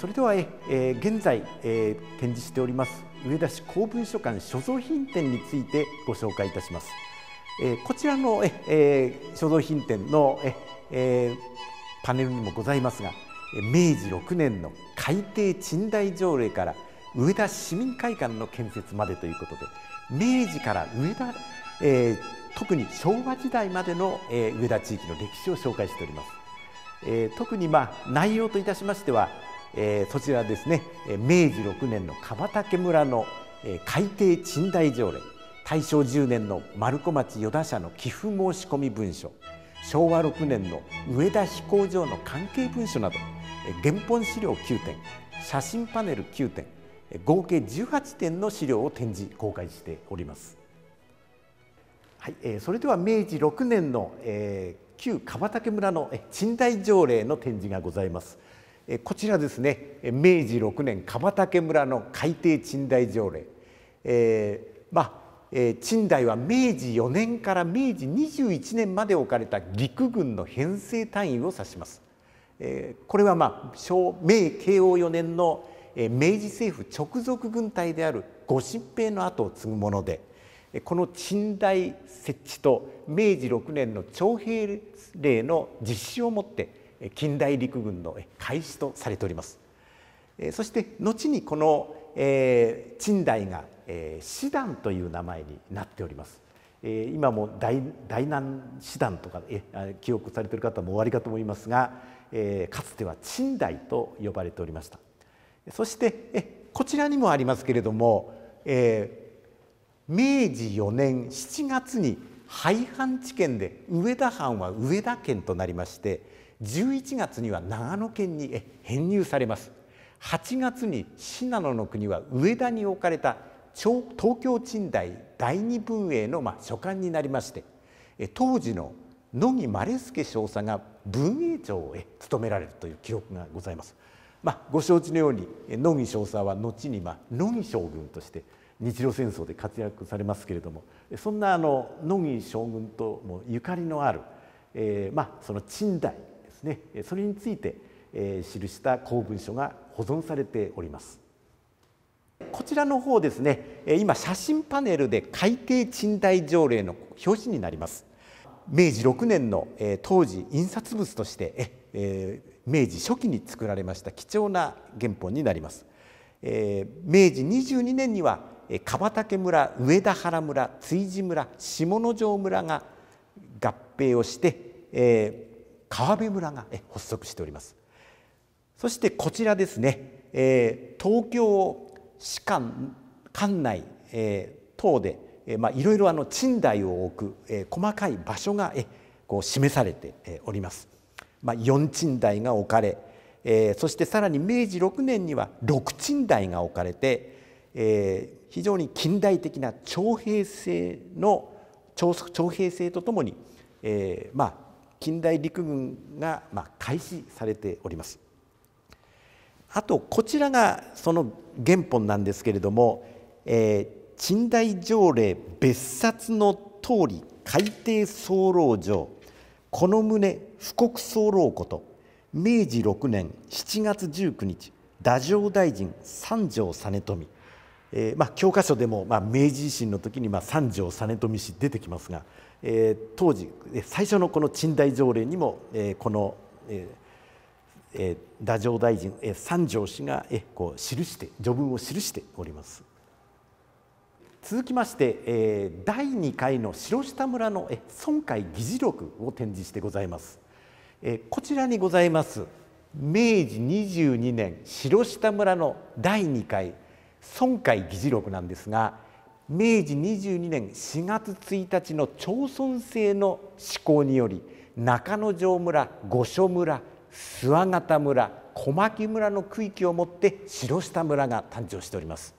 それでは、ええー、現在、えー、展示しております上田市公文書館所蔵品展についてご紹介いたします、えー、こちらの、えー、所蔵品展の、えー、パネルにもございますが明治6年の海底賃貸条例から上田市民会館の建設までということで明治から上田、えー、特に昭和時代までの、えー、上田地域の歴史を紹介しております、えー、特にまあ内容といたしましてはえー、そちらですね明治6年の蒲竹村の、えー、海底賃貸条例大正10年の丸子町与田社の寄付申し込み文書昭和6年の上田飛行場の関係文書など原本資料9点写真パネル9点合計18点の資料を展示公開しております。はい、えー、それでは明治6年の、えー、旧蒲竹村の賃貸条例の展示がございます。こちらですね明治6年蒲竹村の海底賃貸条例、えー、まあ、えー、賃貸は明治4年から明治21年まで置かれた陸軍の編成単位を指します。えー、これは、まあ、明慶応4年の明治政府直属軍隊である御神兵の後を継ぐものでこの賃貸設置と明治6年の徴兵令の実施をもって近代陸軍の開始とされておりますそして後にこの、賃代が、師団という名前になっております今も大大南師団とか記憶されている方もおありかと思いますが、かつては賃代と呼ばれておりましたそしてこちらにもありますけれども、明治4年7月に廃藩置県で上田藩は上田県となりまして11月には長野県に編入されます8月に信濃の国は上田に置かれた東京鎮貸第二文英のま書簡になりまして当時の野木丸助少佐が文英長を務められるという記録がございます。まあ、ご承知のように野木少佐は後に、ま野木将軍として日露戦争で活躍されますけれどもそんなあの野木将軍ともゆかりのある、えー、まその陳代ですねそれについて記した公文書が保存されておりますこちらの方ですね今写真パネルで海底賃貸条例の表紙になります明治6年の当時印刷物として明治初期に作られました貴重な原本になります明治22年には蒲竹村上田原村追地村下野城村が合併をして、え川辺村が発足しておりますそしてこちらですね、えー、東京市管館内、えー、等で、えーまあ、いろいろあの賃貸を置く、えー、細かい場所が、えー、こう示されて、えおります、まあ、4賃貸が置かれ、えー、そしてさらに明治6年には6賃貸が置かれて、えー、非常に近代的な徴兵制の徴兵制とともに、えー、まあ近代陸軍がま開始されております。あとこちらがその原本なんですけれども、えー、近代条例別冊の通り海底総籠城この旨布告総籠こと明治6年7月19日太政大臣三条実富、えーまあ、教科書でも、まあ、明治維新の時に、まあ、三条実富氏出てきますがえー、当時最初のこの陳代条例にも、えー、この、えーえー、太政大臣、えー、三条氏が、えー、こう記して序文を記しております。続きまして、えー、第2回の城下村の、えー、孫議事録を展示してございます。えー、こちらにございます明治22年城下村の第2回村会議事録なんですが明治22年4月1日の町村制の施行により中之条村御所村諏訪方村小牧村の区域をもって城下村が誕生しております。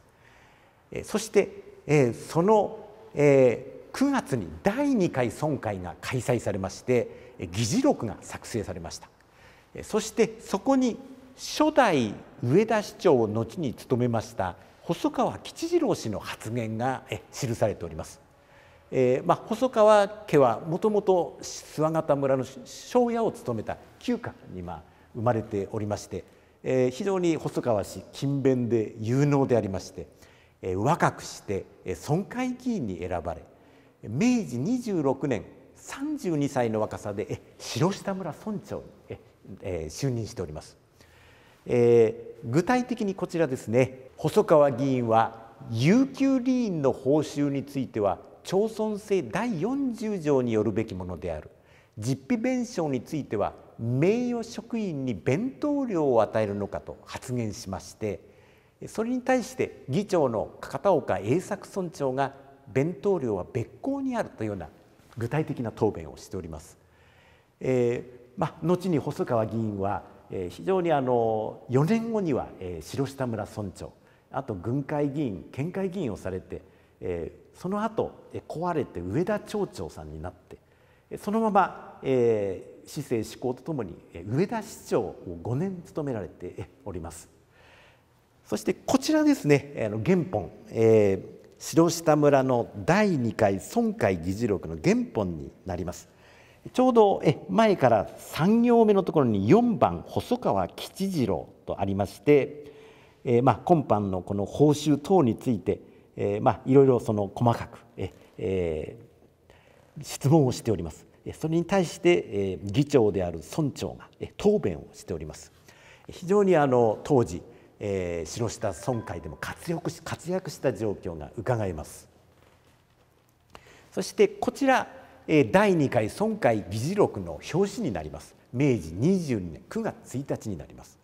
そしてその9月に第2回村会が開催されまして議事録が作成されましたそしてそこに初代上田市長を後に務めました細川吉次郎氏の発言が記されております。えーまあ、細川家はもともと諏訪方村の庄屋を務めた旧家に、まあ、生まれておりまして、えー、非常に細川氏勤勉で有能でありまして、えー、若くして村会議員に選ばれ明治26年32歳の若さで白下村村長に就任しております。えー、具体的にこちらですね細川議員は有給議員の報酬については町村制第40条によるべきものである実費弁償については名誉職員に弁当料を与えるのかと発言しましてそれに対して議長の片岡栄作村長が弁当料は別行にあるというような具体的な答弁をしております。えーま後に細川議員は非常にあの4年後には城下村村長あと軍会議員県会議員をされてその後壊れて上田町長さんになってそのまま市政施行とともに上田市長を5年務められております。そしてこちらですね原本、え城下村の第2回村会議事録の原本になります。ちょうど前から3行目のところに4番細川吉次郎とありまして、えー、まあ、今般のこの報酬等について、えー、まあ、いろいろその細かく、えー、質問をしております。それに対して、え議長である村長が、え答弁をしております。非常にあの当時、え城下村会でも活躍し活躍した状況が伺えます。そしてこちら第2回村会議事録の表紙になります明治22年9月1日になります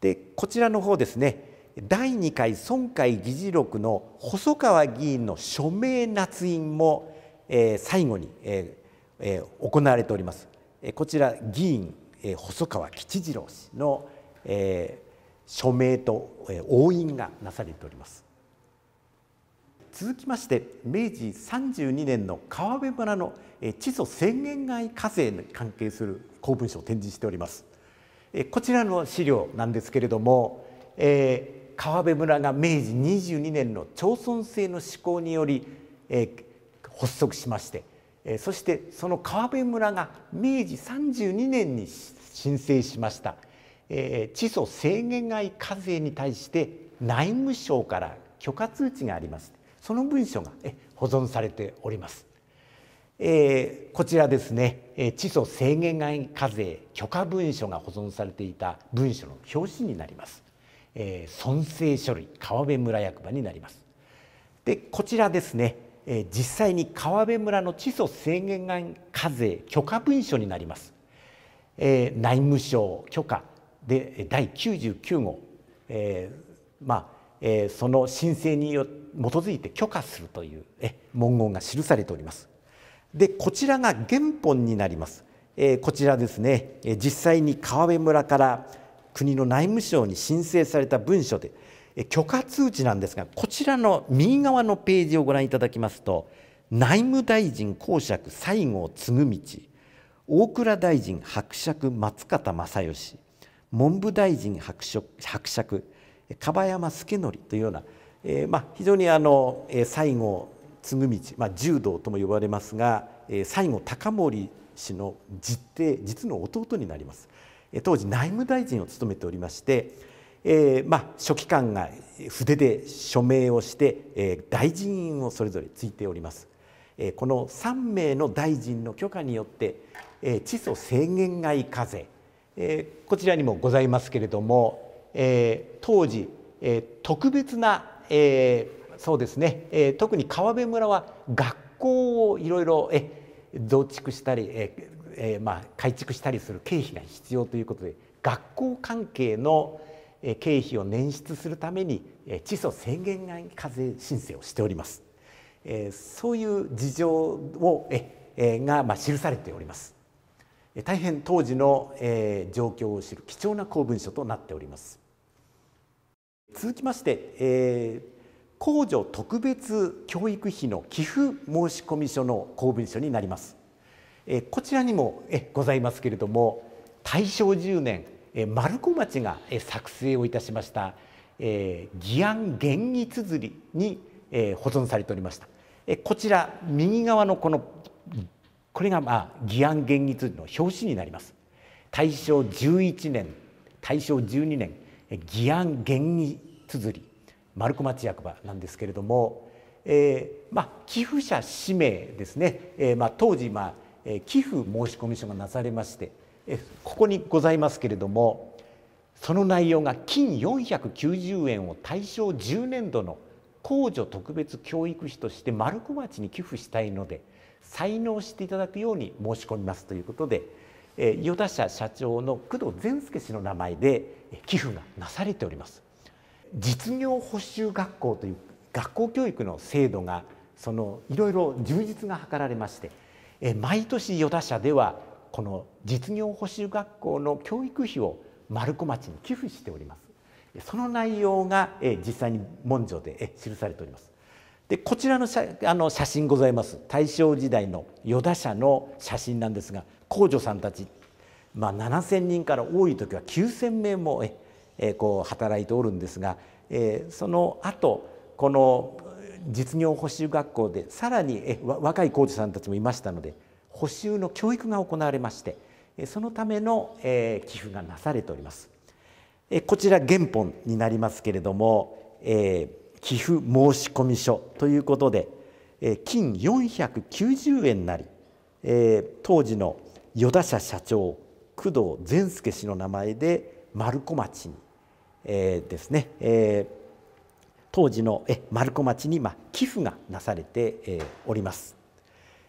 でこちらの方ですね第2回村会議事録の細川議員の署名捺印も、えー、最後に、えーえー、行われております、こちら議員、えー、細川吉次郎氏の、えー、署名と、えー、押印がなされております続きまして明治32年の川辺村の地租宣言外課税に関係する公文書を展示しておりますこちらの資料なんですけれども、えー、川辺村が明治22年の町村制の施行により、えー、発足しましてそしてその川辺村が明治32年に申請しました、えー、地租制限外課税に対して内務省から許可通知がありますその文書が保存されております。えー、こちらですね、えー、地租制限外課税許可文書が保存されていた文書の表紙になります。えー、尊制書類川辺村役場になります。でこちらですね、えー、実際に川辺村の地租制限外課税許可文書になります。えー、内務省許可で第99号、えー、まあえその申請に基づいて許可するというえ文言が記されております。でこちらが原本になります。えこちらですね、え実際に川辺村から国の内務省に申請された文書で、え許可通知なんですがこちらの右側のページをご覧いただきますと内務大臣公爵西郷嗣道大蔵大臣伯爵松方正義文部大臣伯爵伯爵樺山助則というような、えーまあ、非常にあの、えー、西郷継道、まあ、柔道とも呼ばれますが、えー、西郷隆盛氏の実弟実の弟になります、えー、当時内務大臣を務めておりまして、えーまあ、書記官が筆で署名をして、えー、大臣院をそれぞれついております、えー、この3名の大臣の許可によって、えー、地租制限外課税、えー、こちらにもございますけれどもえー、当時、えー、特別な、えー、そうですね、えー、特に川辺村は学校をいろいろ増築したり、えーえーまあ、改築したりする経費が必要ということで学校関係の経費を捻出するために地租制限外課税申請をしております。えー、そういう事情をえ、えー、がまあ記されております。大変当時のえ状況を知る貴重な公文書となっております続きまして、えー、公助特別教育費の寄付申込書の公文書になりますえこちらにもえございますけれども大正10年え丸子町がえ作成をいたしましたえ議案原議綴りにえ保存されておりましたえこちら右側のこのこれがまあ議案現実の表紙になります大正11年大正12年議案現義綴り丸子町役場なんですけれども、えーまあ、寄付者氏名ですね、えーまあ、当時、まあ、寄付申込書がなされまして、えここにございますけれどもその内容が金490円を大正10年度の公助特別教育費として丸子町に寄付したいので採納していただくように申し込みますということで、えー、与田社社長の工藤善介氏の名前で寄付がなされております実業補修学校という学校教育の制度がそのいろいろ充実が図られましてえ毎年与田社ではこの実業補修学校の教育費を丸子町に寄付しておりますその内容がえ実際に文書でえ記されておりますでこちらの写あの写真ございます大正時代の与田社の写真なんですが工女さんたち、まあ、7,000人から多い時は9,000名もえ、えこう働いておるんですが、えー、その後この実業補習学校でさらにえ若い工女さんたちもいましたので補習の教育が行われましてそのための、えー、寄付がなされております。えこちら原本になりますけれども、えー寄付申込書ということで、え金490円なり、え当時の依田社社長工藤善助氏の名前で丸子町に、えー、ですね、えー、当時のえ丸子町に、まあ、寄付がなされて、えー、おります、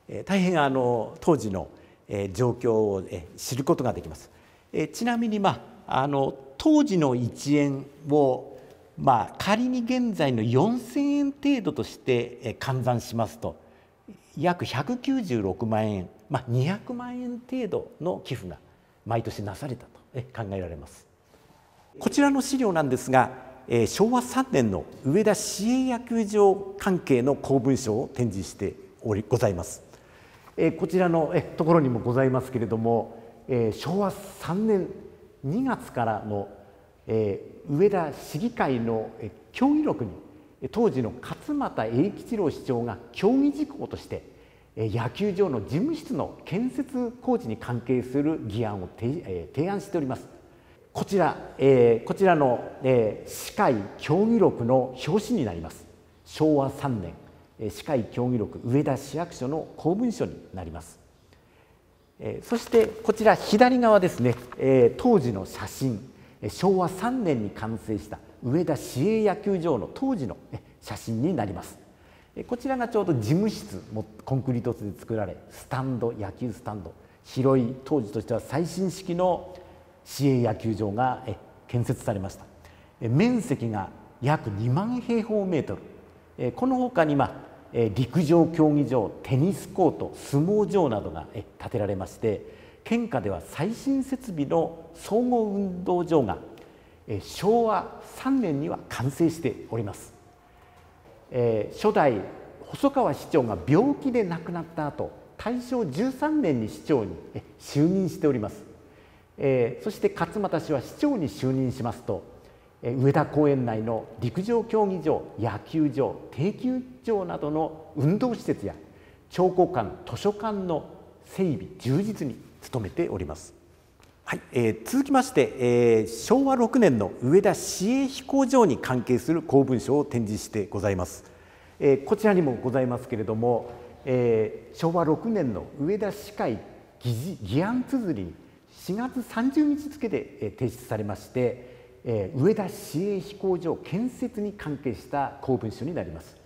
えー、大変あの当時の、えー、状況を、えー、知ることができます、えー、ちなみに、まあ、あの当時の1円をまあ、仮に現在の4,000円程度として換算しますと約196万円、まあ、200万円程度の寄付が毎年なされたと考えられます。こちらの資料なんですが、えー、昭和3年の上田市営野球場関係の公文書を展示しておりございます。えー、こちらの、ところにもございますけれども、えー、昭和3年2月からのえー、上田市議会の協議録に当時の勝俣栄吉郎市長が協議事項として野球場の事務室の建設工事に関係する議案を提案しておりますこちら、えー、こちらの、えー、市会協議録の表紙になります昭和3年、えー、市会協議録上田市役所の公文書になります、えー、そしてこちら左側ですね、えー、当時の写真昭和3年に完成した上田市営野球場の当時の写真になりますこちらがちょうど事務室もコンクリートで作られスタンド野球スタンド広い当時としては最新式の市営野球場が建設されました面積が約2万平方メートルこのほかに、陸上競技場テニスコート相撲場などが建てられまして県下では最新設備の総合運動場が昭和3年には完成しております、えー、初代細川市長が病気で亡くなった後大正13年に市長に就任しております、えー、そして勝俣氏は市長に就任しますと上田公園内の陸上競技場野球場定休場などの運動施設や彫刻館図書館の整備充実に努めております。はいえー、続きまして、えー、昭和6年の上田市営飛行場に関係する公文書を展示してございます。えー、こちらにもございますけれども、えー、昭和6年の上田市会議事議案綴り4月30日付で、えー、提出されまして、えー、上田市営飛行場建設に関係した公文書になります。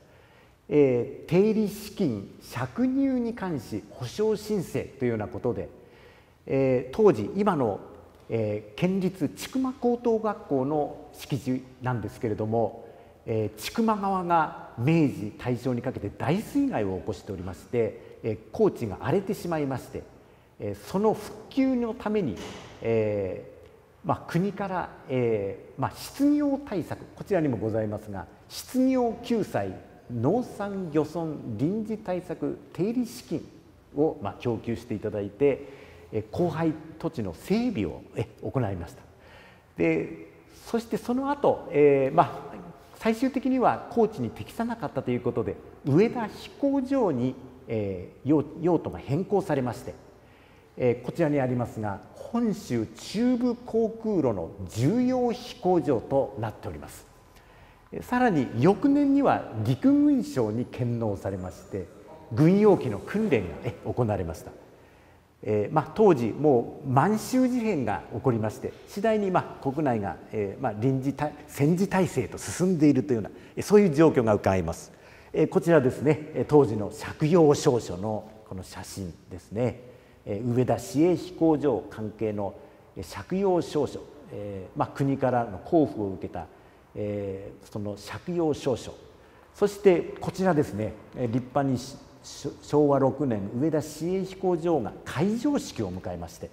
えー、定理資金借入に関し保証申請というようなことでえー、当時今の、えー、県立千曲高等学校の敷地なんですけれども、えー、千曲川が明治大正にかけて大水害を起こしておりまして、えー、高知が荒れてしまいまして、えー、その復旧のために、えーまあ、国から、えーまあ、失業対策こちらにもございますが失業救済農産漁村臨時対策定理資金を、まあ、供給していただいて、荒廃土地の整備を行いましたでそしてその後、えー、まあ最終的には高知に適さなかったということで上田飛行場に、えー、用途が変更されまして、えー、こちらにありますが本州中部航空路の重要飛行場となっておりますさらに翌年には陸軍省に献納されまして軍用機の訓練が行われましたえーまあ、当時もう満州事変が起こりまして次第にまあ国内が、えーまあ、臨時戦時体制と進んでいるというようなそういう状況がうかがえます、えー、こちらですね当時の借用証書のこの写真ですね、えー、上田市営飛行場関係の借用証書、えーまあ、国からの交付を受けた、えー、その借用証書そしてこちらですね立派に昭和6年上田市営飛行場が開場式を迎えまして、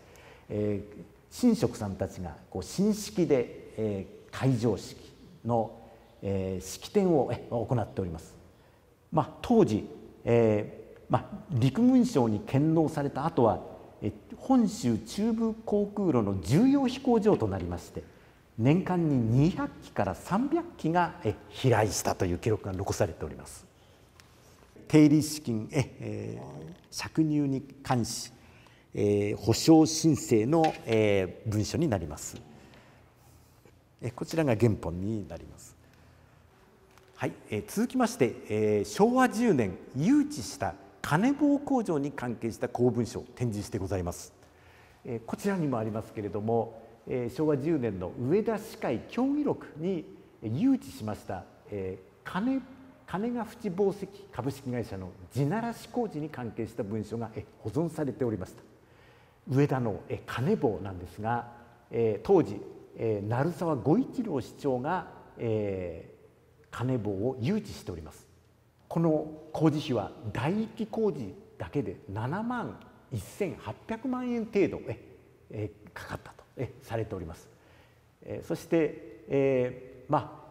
えー、神職さんたちがこう新式で、えー、開場式の、えー、式典を行っております。まあ、当時、えーまあ、陸軍省に献納された後は本州中部航空路の重要飛行場となりまして年間に200機から300機が飛来したという記録が残されております。定理資金へ、えー、借入に関し、えー、保証申請の、えー、文書になります、えこちらが原本になりますはい、え続きまして、え昭和10年誘致した金棒工場に関係した公文書を展示してございます、えこちらにもありますけれども、え昭和10年の上田歯科医協議録に誘致しました、え金金ヶ淵紡績株式会社の地ならし工事に関係した文書が保存されておりました上田の金坊なんですが当時鳴沢五一郎市長が金坊を誘致しておりますこの工事費は第一期工事だけで7万1800万円程度かかったとされておりますそしてまあ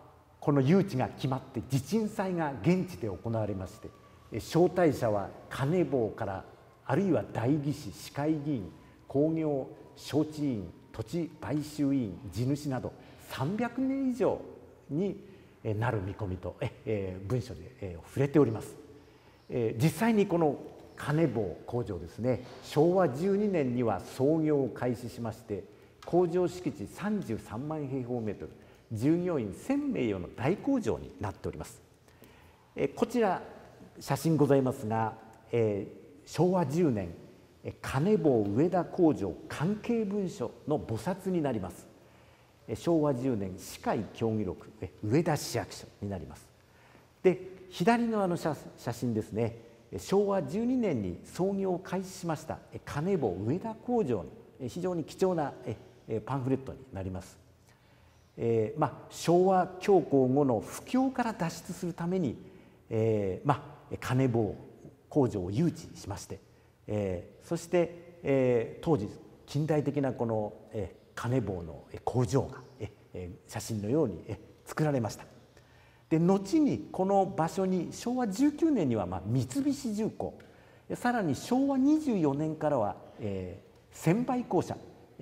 この誘致が決まって地鎮祭が現地で行われまして招待者は金坊からあるいは代議士市会議員工業招致委員土地買収委員地主など300名以上になる見込みと文書で触れております実際にこの金棒工場ですね昭和12年には操業を開始しまして工場敷地33万平方メートル従業員1000名用の大工場になっておりますえこちら写真ございますが、えー、昭和10年金坊上田工場関係文書の菩薩になります昭和10年歯科医協議録上田市役所になりますで左のあの写真ですね昭和12年に創業を開始しました金坊上田工場の非常に貴重なパンフレットになりますえーまあ、昭和恐慌後の不況から脱出するために、えーまあ、金棒工場を誘致しまして、えー、そして、えー、当時近代的なこの、えー、金棒の工場が、えー、写真のように、えー、作られました。で後にこの場所に昭和19年には、まあ、三菱重工さらに昭和24年からは、えー、専売公社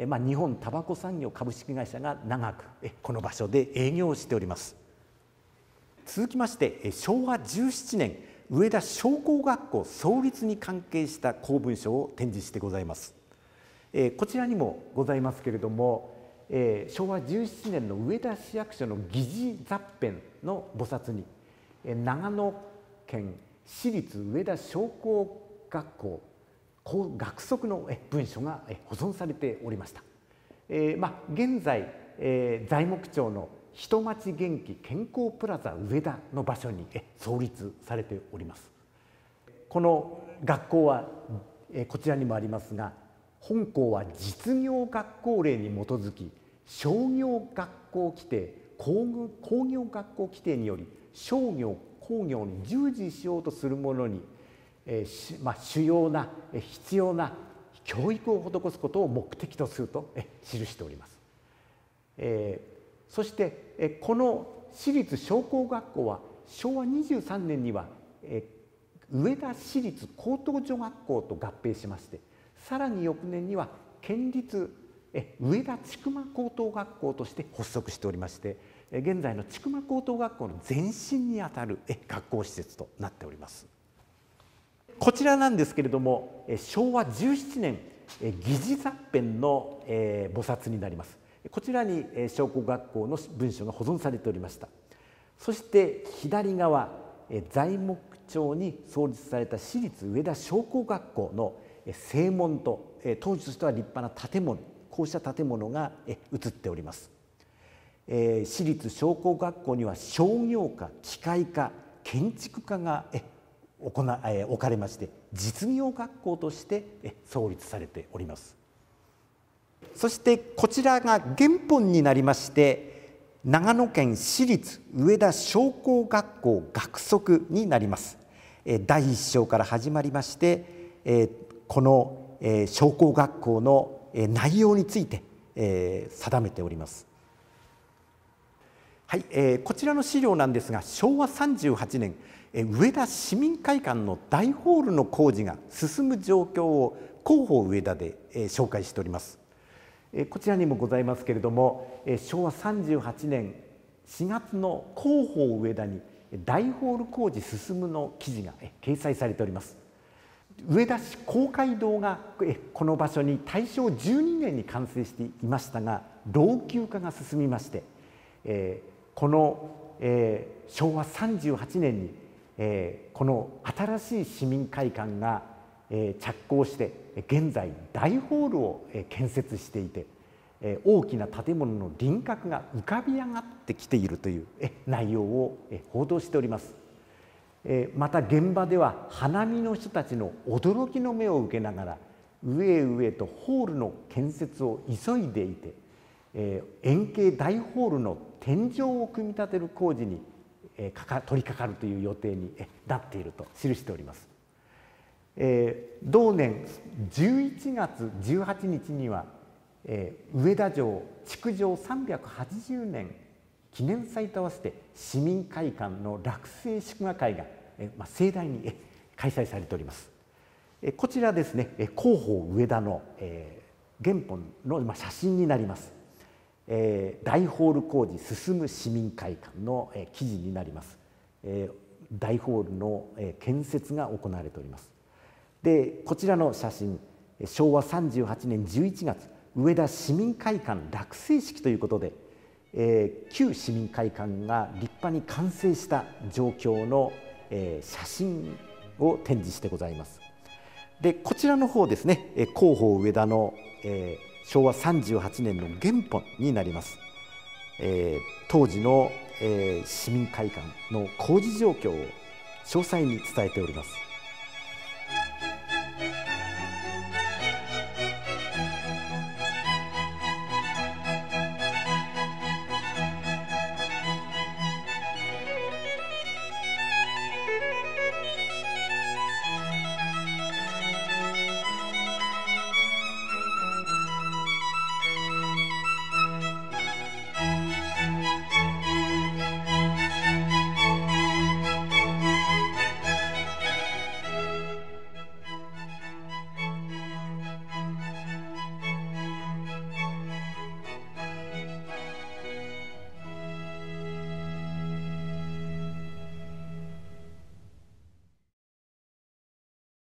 まあ、日本タバコ産業株式会社が長くこの場所で営業をしております続きまして昭和17年上田商工学校創立に関係した公文書を展示してございますこちらにもございますけれども昭和17年の上田市役所の議事雑編の菩薩に長野県私立上田商工学校学則の文書が保存されておりました。えーまあ、現在、えー、材木町の人町元気健康プラザ上田の場所に創立されております。この学校は、えー、こちらにもありますが本校は実業学校令に基づき商業学校規定工業学校規定により商業工業に従事しようとするものにえまあ、主要な必要な教育を施すことを目的とすると記しております。えそしてえこの私立商工学校は昭和23年にはえ上田市立高等女学校と合併しましてさらに翌年には県立え上田筑摩高等学校として発足しておりまして現在の筑摩高等学校の前身にあたるえ学校施設となっております。こちらなんですけれども昭和17年議事雑編の菩薩になりますこちらに商工学校の文書が保存されておりましたそして左側材木町に創立された私立上田商工学校の正門と当時としては立派な建物こうした建物が映っております私立商工学校には商業科機械科建築科が行え置かれまして実業学校として創立されておりますそしてこちらが原本になりまして長野県私立上田商工学校学則になります第一章から始まりましてこの商工学校の内容について定めておりますはい、こちらの資料なんですが昭和38年上田市民会館の大ホールの工事が進む状況を広報上田で紹介しておりますこちらにもございますけれども昭和38年4月の広報上田に大ホール工事進むの記事が掲載されております上田市公会堂がこの場所に大正12年に完成していましたが老朽化が進みましてこの昭和38年にえー、この新しい市民会館が、えー、着工して現在大ホールを建設していて、えー、大きな建物の輪郭が浮かび上がってきているという内容を報道しております。また現場では花見の人たちの驚きの目を受けながら上へ上へとホールの建設を急いでいて円形大ホールの天井を組み立てる工事にえかか取り掛かるという予定になっていると記しております。えー、同年11月18日には、えー、上田城築城380年記念祭と合わせて市民会館の落成祝賀会が、えーまあ、盛大に、えー、開催されております。えー、こちらですね広報上田の、えー、原本の、まあ、写真になります。えー、大ホール工事進む市民会館の、えー、記事になります、えー、大ホールの、えー、建設が行われておりますでこちらの写真昭和38年11月上田市民会館落成式ということで、えー、旧市民会館が立派に完成した状況の、えー、写真を展示してございますでこちらの方ですね広報上田の、えー昭和38年の原本になります、えー、当時の、えー、市民会館の工事状況を詳細に伝えております